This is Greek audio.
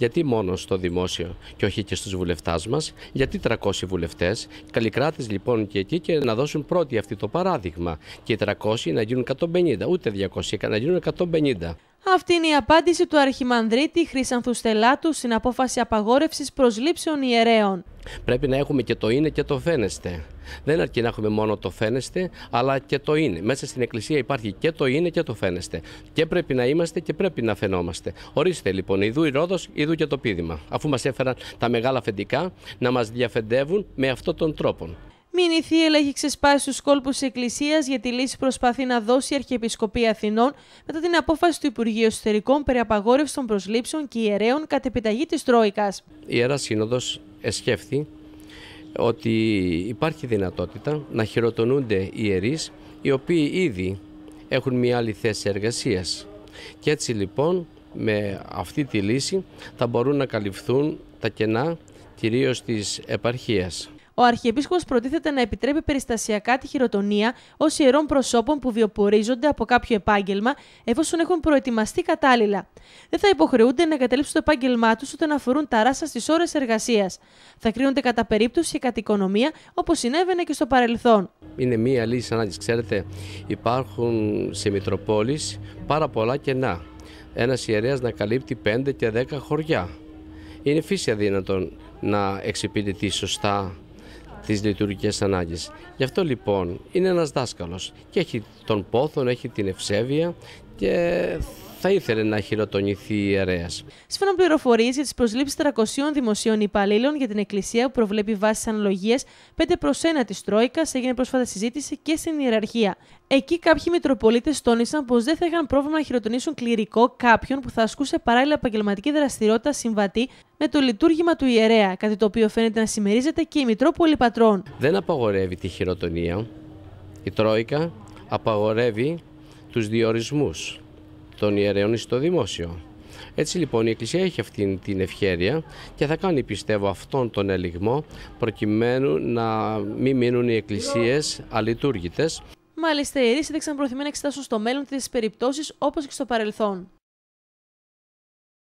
Γιατί μόνο στο δημόσιο και όχι και στους βουλευτάς μας, γιατί 300 βουλευτέ, καλλικράτες λοιπόν και εκεί και να δώσουν πρώτοι αυτό το παράδειγμα. Και οι 300 να γίνουν 150, ούτε 200, να γίνουν 150. Αυτή είναι η απάντηση του Αρχιμανδρίτη Χρυσανθού Στελάτου στην απόφαση απαγόρευσης προσλήψεων ιερέων. Πρέπει να έχουμε και το είναι και το φαίνεστε. Δεν αρκεί να έχουμε μόνο το φαίνεστε, αλλά και το είναι. Μέσα στην Εκκλησία υπάρχει και το είναι και το φαίνεστε. Και πρέπει να είμαστε και πρέπει να φαινόμαστε. Ορίστε λοιπόν, ειδού η Ρόδος, ειδού και το πίδημα. Αφού μας έφεραν τα μεγάλα αφεντικά να μας διαφεντεύουν με αυτόν τον τρόπο. Μην η θύελα έχει ξεσπάσει στους κόλπους της Εκκλησίας για τη λύση προσπαθεί να δώσει η Αρχιεπισκοπή Αθηνών μετά την απόφαση του Υπουργείου Εσωτερικών περί απαγόρευσης των προσλήψεων και ιερέων κατ' επιταγή της Τρόικας. Η Ιεράς Σύνοδος εσκέφθη ότι υπάρχει δυνατότητα να χειροτονούνται οι ιερείς οι οποίοι ήδη έχουν μια άλλη θέση εργασίας. Και έτσι λοιπόν με αυτή τη λύση θα μπορούν να καλυφθούν τα κενά κυρίως της επαρχίας ο Αρχιεπίσκοπος προτίθεται να επιτρέπει περιστασιακά τη χειροτονία ως ιερών προσώπων που βιοπορίζονται από κάποιο επάγγελμα, εφόσον έχουν προετοιμαστεί κατάλληλα. Δεν θα υποχρεούνται να εγκαταλείψουν το επάγγελμά τους ούτε να αφορούν τα ράσα στις ώρες εργασίας. Θα κρίνονται κατά περίπτωση και κατά οικονομία, όπως συνέβαινε και στο παρελθόν. Είναι μία λύση ανάγκη. Ξέρετε, υπάρχουν σε Μητροπόλεις πάρα πολλά κενά. Ένας ιερέας να καλύπτει 5 και 10 χωριά. Είναι φύση αδύνατον να εξυπηρετεί σωστά τις λειτουργικές ανάγκες. Γι' αυτό λοιπόν είναι ένας δάσκαλος και έχει τον πόθο, έχει την ευσέβεια και θα ήθελε να χειροτονηθεί η ιερέα. Σύμφωνα με πληροφορίες για τις προσλήψεις 300 δημοσίων υπαλλήλων για την Εκκλησία, που προβλέπει βάσεις αναλογίε 5 προ 1 της Τρόικας, έγινε πρόσφατα συζήτηση και στην ιεραρχία. Εκεί κάποιοι Μητροπολίτες τόνισαν πως δεν θα είχαν πρόβλημα να χειροτονήσουν κληρικό κάποιον που θα ασκούσε παράλληλα επαγγελματική δραστηριότητα συμβατή με το λειτουργήμα του ιερέα, κάτι το οποίο φαίνεται να συμμερίζεται και η Μητρόπολη Πατρών. Δεν απαγορεύει τη χειροτονία. Η Τρόικα απαγορεύει τους διορισμούς των ιερέων στο δημόσιο. Έτσι λοιπόν η Εκκλησία έχει αυτή την ευχέρεια και θα κάνει πιστεύω αυτόν τον ελιγμό προκειμένου να μην μείνουν οι εκκλησίες αλειτούργητες. Μάλιστα οι ιερείς έδειξαν προθυμία να εξετάσουν στο μέλλον τις περιπτώσεις όπως και στο παρελθόν.